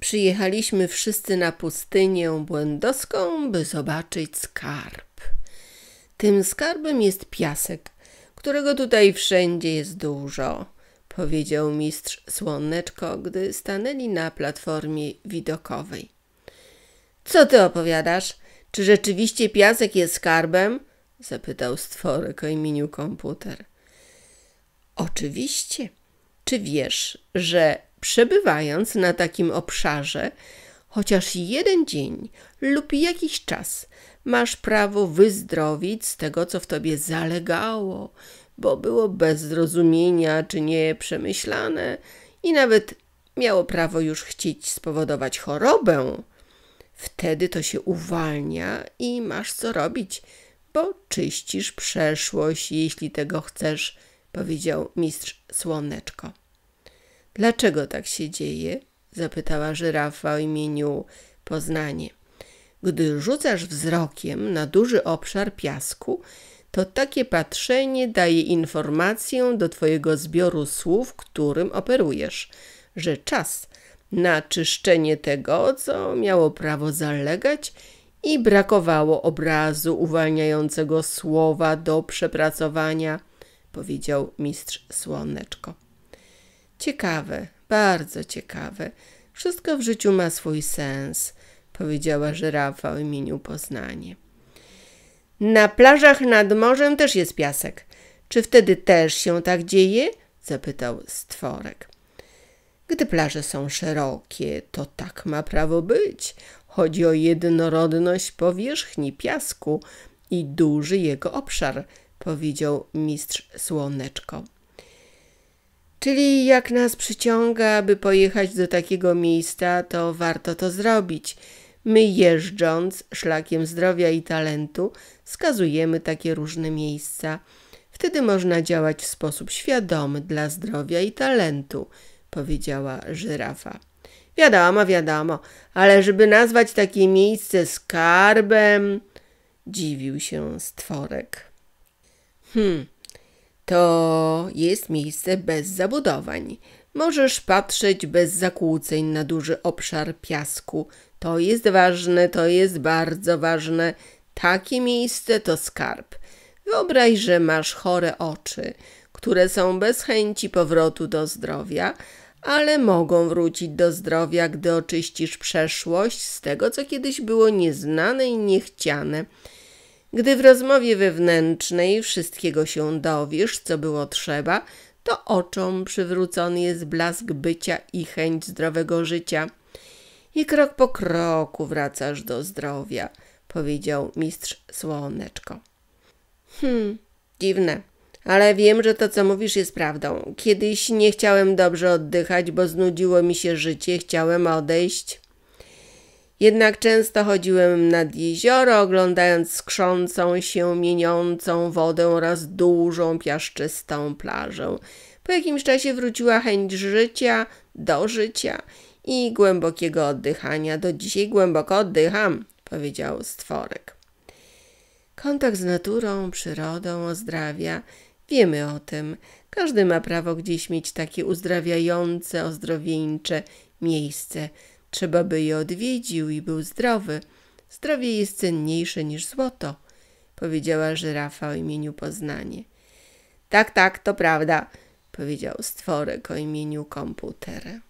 Przyjechaliśmy wszyscy na pustynię błędowską, by zobaczyć skarb. Tym skarbem jest piasek, którego tutaj wszędzie jest dużo, powiedział mistrz Słoneczko, gdy stanęli na platformie widokowej. Co ty opowiadasz? Czy rzeczywiście piasek jest skarbem? zapytał stworek o imieniu komputer. Oczywiście. Czy wiesz, że Przebywając na takim obszarze, chociaż jeden dzień lub jakiś czas masz prawo wyzdrowić z tego, co w tobie zalegało, bo było bez zrozumienia czy nieprzemyślane i nawet miało prawo już chcieć spowodować chorobę. Wtedy to się uwalnia i masz co robić, bo czyścisz przeszłość, jeśli tego chcesz, powiedział mistrz Słoneczko. Dlaczego tak się dzieje? zapytała żyrafa o imieniu Poznanie. Gdy rzucasz wzrokiem na duży obszar piasku, to takie patrzenie daje informację do Twojego zbioru słów, którym operujesz, że czas na czyszczenie tego, co miało prawo zalegać i brakowało obrazu uwalniającego słowa do przepracowania, powiedział mistrz Słoneczko. Ciekawe, bardzo ciekawe. Wszystko w życiu ma swój sens, powiedziała żyrafa o imieniu Poznanie. Na plażach nad morzem też jest piasek. Czy wtedy też się tak dzieje? zapytał stworek. Gdy plaże są szerokie, to tak ma prawo być. Chodzi o jednorodność powierzchni piasku i duży jego obszar, powiedział mistrz Słoneczko. Czyli jak nas przyciąga, aby pojechać do takiego miejsca, to warto to zrobić. My jeżdżąc szlakiem zdrowia i talentu, wskazujemy takie różne miejsca. Wtedy można działać w sposób świadomy dla zdrowia i talentu, powiedziała żyrafa. Wiadomo, wiadomo, ale żeby nazwać takie miejsce skarbem, dziwił się stworek. Hmm, to jest miejsce bez zabudowań. Możesz patrzeć bez zakłóceń na duży obszar piasku. To jest ważne, to jest bardzo ważne. Takie miejsce to skarb. Wyobraź, że masz chore oczy, które są bez chęci powrotu do zdrowia, ale mogą wrócić do zdrowia, gdy oczyścisz przeszłość z tego, co kiedyś było nieznane i niechciane gdy w rozmowie wewnętrznej wszystkiego się dowiesz, co było trzeba, to oczom przywrócony jest blask bycia i chęć zdrowego życia. I krok po kroku wracasz do zdrowia, powiedział mistrz Słoneczko. Hmm, dziwne, ale wiem, że to, co mówisz, jest prawdą. Kiedyś nie chciałem dobrze oddychać, bo znudziło mi się życie, chciałem odejść. Jednak często chodziłem nad jezioro, oglądając skrzącą się, mieniącą wodę oraz dużą, piaszczystą plażę. Po jakimś czasie wróciła chęć życia, do życia i głębokiego oddychania. Do dzisiaj głęboko oddycham, powiedział stworek. Kontakt z naturą, przyrodą ozdrawia. Wiemy o tym. Każdy ma prawo gdzieś mieć takie uzdrawiające, ozdrowieńcze miejsce. Trzeba by je odwiedził i był zdrowy. Zdrowie jest cenniejsze niż złoto, powiedziała żyrafa o imieniu Poznanie. Tak, tak, to prawda, powiedział stworek o imieniu komputer.